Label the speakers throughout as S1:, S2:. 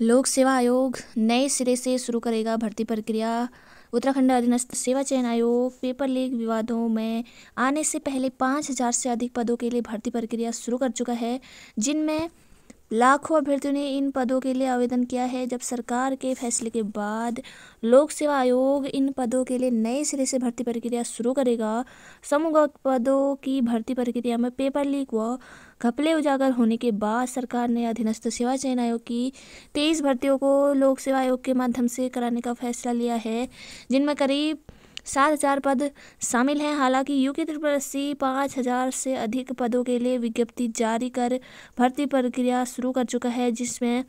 S1: लोक सेवा आयोग नए सिरे से शुरू करेगा भर्ती प्रक्रिया उत्तराखंड अधीनस्थ सेवा चयन आयोग पेपर लीक विवादों में आने से पहले पाँच हजार से अधिक पदों के लिए भर्ती प्रक्रिया शुरू कर चुका है जिनमें लाखों अभ्यर्थियों ने इन पदों के लिए आवेदन किया है जब सरकार के फैसले के बाद लोक सेवा आयोग इन पदों के लिए नए सिरे से भर्ती प्रक्रिया शुरू करेगा समूह पदों की भर्ती प्रक्रिया में पेपर लीक व घपले उजागर होने के बाद सरकार ने अधीनस्थ सेवा चयन आयोग की तेईस भर्तियों को लोक सेवा आयोग के माध्यम से कराने का फैसला लिया है जिनमें करीब सात हजार पद शामिल हैं हालांकि यू त्रिपुर त्रिपुरासी पाँच हजार से अधिक पदों के लिए विज्ञप्ति जारी कर भर्ती प्रक्रिया शुरू कर चुका है जिसमें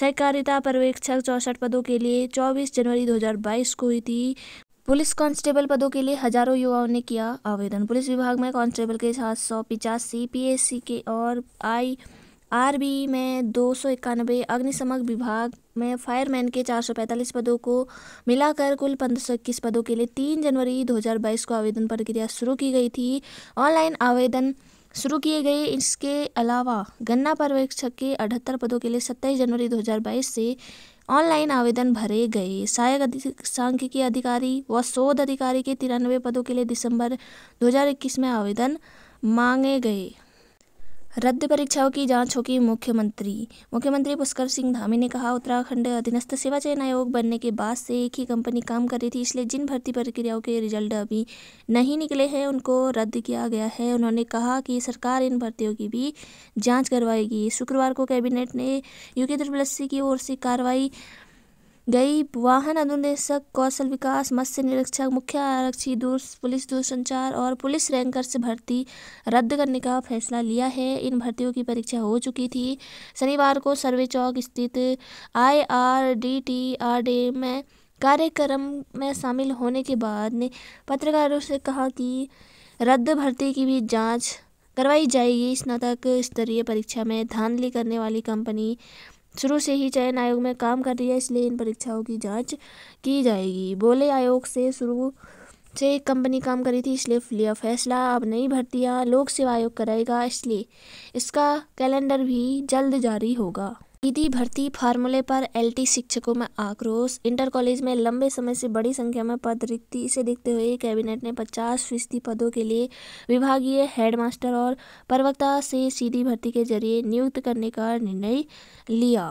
S1: सहकारिता पर्यवेक्षक चौसठ पदों के लिए चौबीस जनवरी दो हजार बाईस को हुई थी पुलिस कांस्टेबल पदों के लिए हजारों युवाओं ने किया आवेदन पुलिस विभाग में कांस्टेबल के सात सौ पिचासी पी के और आई आरबी में दो सौ इक्यानवे अग्निशमक विभाग में फायरमैन के चार सौ पैंतालीस पदों को मिलाकर कुल पंद्रह सौ इक्कीस पदों के लिए तीन जनवरी दो हज़ार बाईस को आवेदन प्रक्रिया शुरू की गई थी ऑनलाइन आवेदन शुरू किए गए इसके अलावा गन्ना पर्यवेक्षक के अठहत्तर पदों के लिए सत्ताईस जनवरी दो हजार बाईस से ऑनलाइन आवेदन भरे गए सहायक सांख्यिकी अधिकारी व शोध अधिकारी के तिरानवे पदों के लिए दिसंबर 2021 में आवेदन मांगे गए रद्द परीक्षाओं की जांच होगी मुख्यमंत्री मुख्यमंत्री पुष्कर सिंह धामी ने कहा उत्तराखंड अधीनस्थ सेवा चयन आयोग बनने के बाद से एक ही कंपनी काम कर रही थी इसलिए जिन भर्ती प्रक्रियाओं के रिजल्ट अभी नहीं निकले हैं उनको रद्द किया गया है उन्होंने कहा कि सरकार इन भर्तियों की भी जाँच करवाएगी शुक्रवार को कैबिनेट ने यूके त्रिपलसी की ओर से कार्रवाई गई वाहन अनुदेशक कौशल विकास मत्स्य निरीक्षक मुख्य आरक्षी दूर पुलिस दूरसंचार और पुलिस रैंकर से भर्ती रद्द करने का फैसला लिया है इन भर्तियों की परीक्षा हो चुकी थी शनिवार को सर्वे चौक स्थित आई आर डी टी आर डे में कार्यक्रम में शामिल होने के बाद ने पत्रकारों से कहा कि रद्द भर्ती की भी जांच करवाई जाएगी स्नातक स्तरीय परीक्षा में धांधली करने वाली कंपनी शुरू से ही चयन आयोग में काम कर रही है इसलिए इन परीक्षाओं की जांच की जाएगी बोले आयोग से शुरू से एक कंपनी काम करी थी इसलिए लिया फैसला अब नई भर्तियां लोक सेवा आयोग कराएगा इसलिए इसका कैलेंडर भी जल्द जारी होगा सीधी भर्ती फार्मूले पर एलटी शिक्षकों में आक्रोश इंटर कॉलेज में लंबे समय से बड़ी संख्या में पद रिक्ति इसे देखते हुए कैबिनेट ने 50 फीसदी पदों के लिए विभागीय हेडमास्टर और प्रवक्ता से सीधी भर्ती के जरिए नियुक्त करने का निर्णय लिया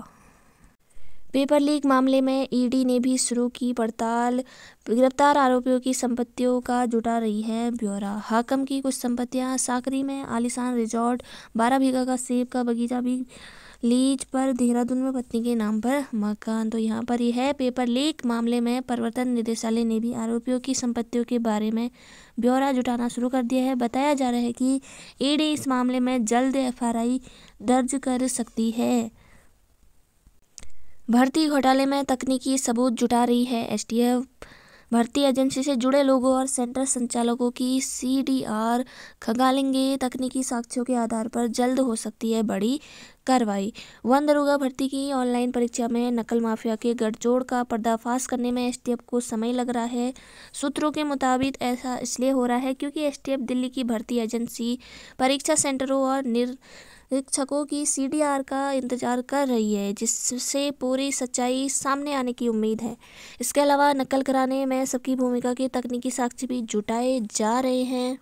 S1: पेपर लीक मामले में ईडी ने भी शुरू की पड़ताल गिरफ्तार आरोपियों की संपत्तियों का जुटा रही है ब्यौरा हाकम की कुछ संपत्तियां साकरी में आलिशान रिजॉर्ट बारह बीघा का सेब का बगीचा भी लीज पर देहरादून में पत्नी के नाम पर मकान तो यहाँ पर यह है पेपर लीक मामले में प्रवर्तन निदेशालय ने भी आरोपियों की संपत्तियों के बारे में ब्यौरा जुटाना शुरू कर दिया है बताया जा रहा है कि ईडी इस मामले में जल्द एफ दर्ज कर सकती है भर्ती घोटाले में तकनीकी सबूत जुटा रही है एस भर्ती एजेंसी से जुड़े लोगों और सेंटर संचालकों की सीडीआर खंगालेंगे तकनीकी साक्ष्यों के आधार पर जल्द हो सकती है बड़ी कार्रवाई वन दरोगा भर्ती की ऑनलाइन परीक्षा में नकल माफिया के गठजोड़ का पर्दाफाश करने में एस को समय लग रहा है सूत्रों के मुताबिक ऐसा इसलिए हो रहा है क्योंकि एस दिल्ली की भर्ती एजेंसी परीक्षा सेंटरों और निर शिक्षकों की सीडीआर का इंतजार कर रही है जिससे पूरी सच्चाई सामने आने की उम्मीद है इसके अलावा नकल कराने में सबकी भूमिका के तकनीकी साक्ष्य भी जुटाए जा रहे हैं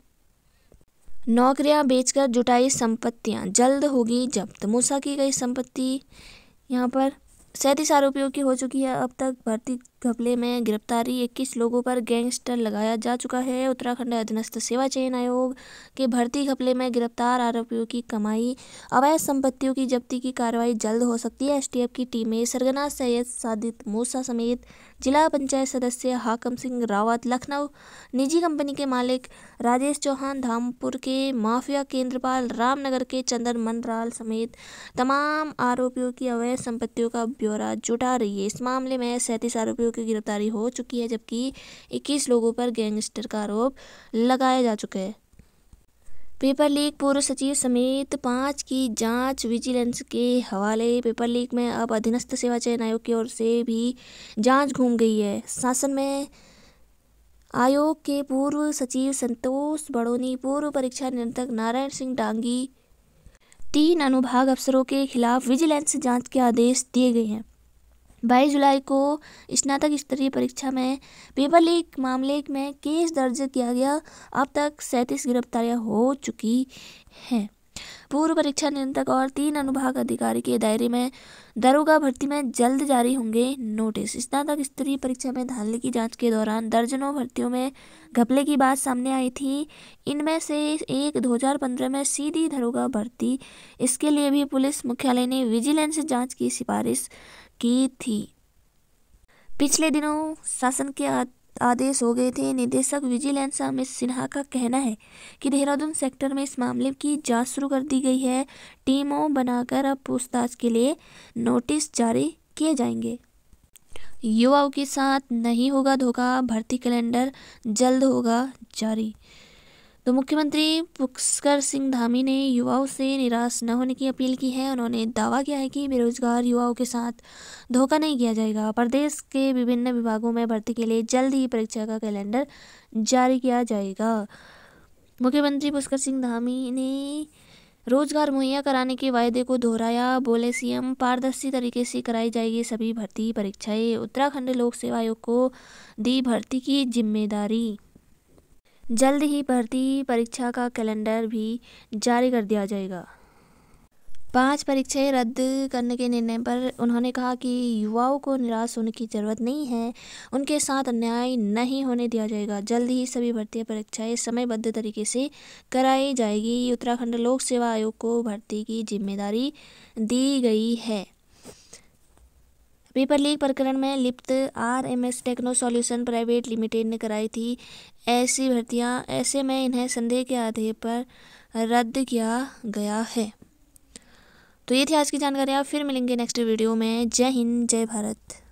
S1: नौकरियां बेचकर जुटाई संपत्तियां जल्द होगी जब्त मूसा की गई संपत्ति यहाँ पर सैंतीस आरोपियों की हो चुकी है अब तक भर्ती घपले में गिरफ्तारी इक्कीस लोगों पर गैंगस्टर लगाया जा चुका है उत्तराखंड अधीनस्थ सेवा चयन आयोग के भर्ती घपले में गिरफ्तार आरोपियों की कमाई अवैध संपत्तियों की जब्ती की कार्रवाई जल्द हो सकती है एसटीएफ की टीमें सरगना सैयद सादित मूसा समेत जिला पंचायत सदस्य हाकम सिंह रावत लखनऊ निजी कंपनी के मालिक राजेश चौहान धामपुर के माफिया केंद्रपाल रामनगर के चंदन मनराल समेत तमाम आरोपियों की अवैध संपत्तियों का ब्यौरा जुटा रही है इस मामले में सैंतीस आरोपियों की गिरफ्तारी हो चुकी है जबकि इक्कीस लोगों पर गैंगस्टर का आरोप लगाया जा चुका है पेपर लीक पूर्व सचिव समेत पांच की जांच विजिलेंस के हवाले पेपर लीक में अब अधीनस्थ सेवा चयन आयोग की ओर से भी जांच घूम गई है शासन में आयोग के पूर्व सचिव संतोष बड़ोनी पूर्व परीक्षा नियंत्रक नारायण सिंह डांगी तीन अनुभाग अफसरों के खिलाफ विजिलेंस जांच के आदेश दिए गए हैं बाईस जुलाई को स्नातक स्तरीय परीक्षा में पेपर लीक मामले में केस दर्ज किया गया अब तक सैंतीस गिरफ्तारियां हो चुकी हैं पूर्व परीक्षा नियंत्रक और तीन अनुभाग अधिकारी के दायरे में दरोगा भर्ती में जल्द जारी होंगे नोटिस स्नातक स्तरीय परीक्षा में धांधली की जांच के दौरान दर्जनों भर्तियों में घपले की बात सामने आई थी इनमें से एक 2015 में सीधी दरोगा भर्ती इसके लिए भी पुलिस मुख्यालय ने विजिलेंस जांच की सिफारिश की थी पिछले दिनों शासन के आदेश हो गए थे निदेशक विजिलेंस अमित सिन्हा का कहना है कि देहरादून सेक्टर में इस मामले की जांच शुरू कर दी गई है टीमों बनाकर अब पूछताछ के लिए नोटिस जारी किए जाएंगे युवाओं के साथ नहीं होगा धोखा भर्ती कैलेंडर जल्द होगा जारी तो मुख्यमंत्री पुष्कर सिंह धामी ने युवाओं से निराश न होने की अपील की है उन्होंने दावा किया है कि बेरोजगार युवाओं के साथ धोखा नहीं किया जाएगा प्रदेश के विभिन्न विभागों में भर्ती के लिए जल्द ही परीक्षा का कैलेंडर जारी किया जाएगा मुख्यमंत्री पुष्कर सिंह धामी ने रोजगार मुहैया कराने के वायदे को दोहराया बोले सीएम पारदर्शी तरीके से कराई जाएगी सभी भर्ती परीक्षाएं उत्तराखंड लोक सेवा आयोग को दी भर्ती की जिम्मेदारी जल्द ही भर्ती परीक्षा का कैलेंडर भी जारी कर दिया जाएगा पांच परीक्षाएं रद्द करने के निर्णय पर उन्होंने कहा कि युवाओं को निराश होने की ज़रूरत नहीं है उनके साथ अन्याय नहीं होने दिया जाएगा जल्द ही सभी भर्ती परीक्षाएं समयबद्ध तरीके से कराई जाएगी उत्तराखंड लोक सेवा आयोग को भर्ती की जिम्मेदारी दी गई है पेपर लीक प्रकरण में लिप्त R M S techno solution private limited ने कराई थी ऐसी भर्तियाँ ऐसे में इन्हें संदेह के आधार पर रद्द किया गया है तो ये थी आज की आप फिर मिलेंगे नेक्स्ट वीडियो में जय हिंद जय भारत